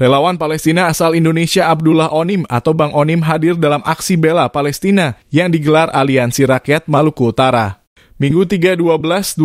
Relawan Palestina asal Indonesia Abdullah Onim atau Bang Onim hadir dalam aksi bela Palestina yang digelar Aliansi Rakyat Maluku Utara. Minggu 3-12-2023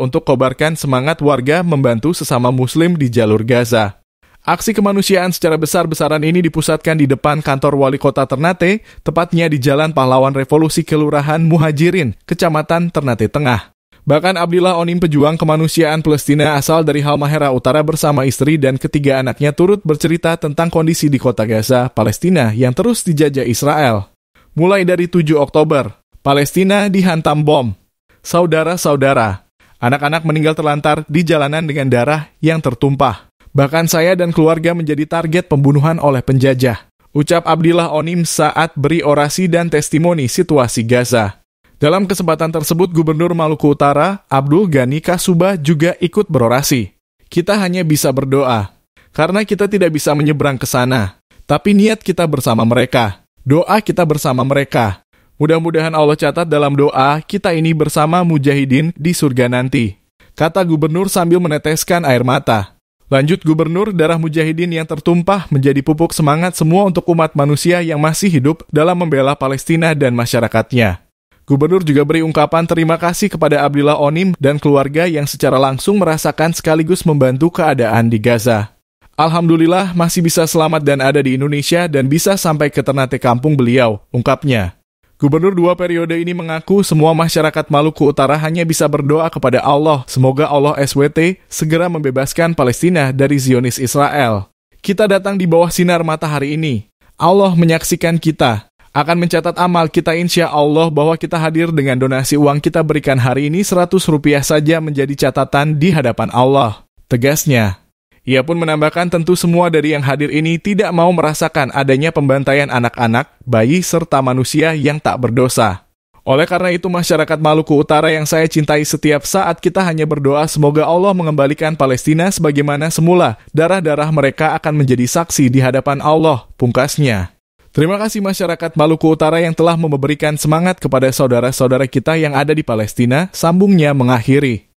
untuk kobarkan semangat warga membantu sesama muslim di jalur Gaza. Aksi kemanusiaan secara besar-besaran ini dipusatkan di depan kantor wali kota Ternate, tepatnya di Jalan Pahlawan Revolusi Kelurahan Muhajirin, Kecamatan Ternate Tengah. Bahkan Abdillah Onim pejuang kemanusiaan Palestina asal dari Halmahera Utara bersama istri dan ketiga anaknya turut bercerita tentang kondisi di kota Gaza, Palestina yang terus dijajah Israel. Mulai dari 7 Oktober, Palestina dihantam bom. Saudara-saudara, anak-anak meninggal terlantar di jalanan dengan darah yang tertumpah. Bahkan saya dan keluarga menjadi target pembunuhan oleh penjajah. Ucap Abdillah Onim saat beri orasi dan testimoni situasi Gaza. Dalam kesempatan tersebut, Gubernur Maluku Utara, Abdul Ghani Kasuba juga ikut berorasi. Kita hanya bisa berdoa, karena kita tidak bisa menyeberang ke sana. Tapi niat kita bersama mereka, doa kita bersama mereka. Mudah-mudahan Allah catat dalam doa kita ini bersama mujahidin di surga nanti. Kata gubernur sambil meneteskan air mata. Lanjut gubernur, darah mujahidin yang tertumpah menjadi pupuk semangat semua untuk umat manusia yang masih hidup dalam membela Palestina dan masyarakatnya. Gubernur juga beri ungkapan terima kasih kepada Abdillah Onim dan keluarga yang secara langsung merasakan sekaligus membantu keadaan di Gaza. Alhamdulillah masih bisa selamat dan ada di Indonesia dan bisa sampai ke Ternate kampung beliau, ungkapnya. Gubernur dua periode ini mengaku semua masyarakat Maluku Utara hanya bisa berdoa kepada Allah. Semoga Allah SWT segera membebaskan Palestina dari Zionis Israel. Kita datang di bawah sinar matahari ini. Allah menyaksikan kita akan mencatat amal kita insya Allah bahwa kita hadir dengan donasi uang kita berikan hari ini 100 rupiah saja menjadi catatan di hadapan Allah. Tegasnya, ia pun menambahkan tentu semua dari yang hadir ini tidak mau merasakan adanya pembantaian anak-anak, bayi, serta manusia yang tak berdosa. Oleh karena itu, masyarakat Maluku Utara yang saya cintai setiap saat kita hanya berdoa semoga Allah mengembalikan Palestina sebagaimana semula. Darah-darah mereka akan menjadi saksi di hadapan Allah, pungkasnya. Terima kasih masyarakat Maluku Utara yang telah memberikan semangat kepada saudara-saudara kita yang ada di Palestina, sambungnya mengakhiri.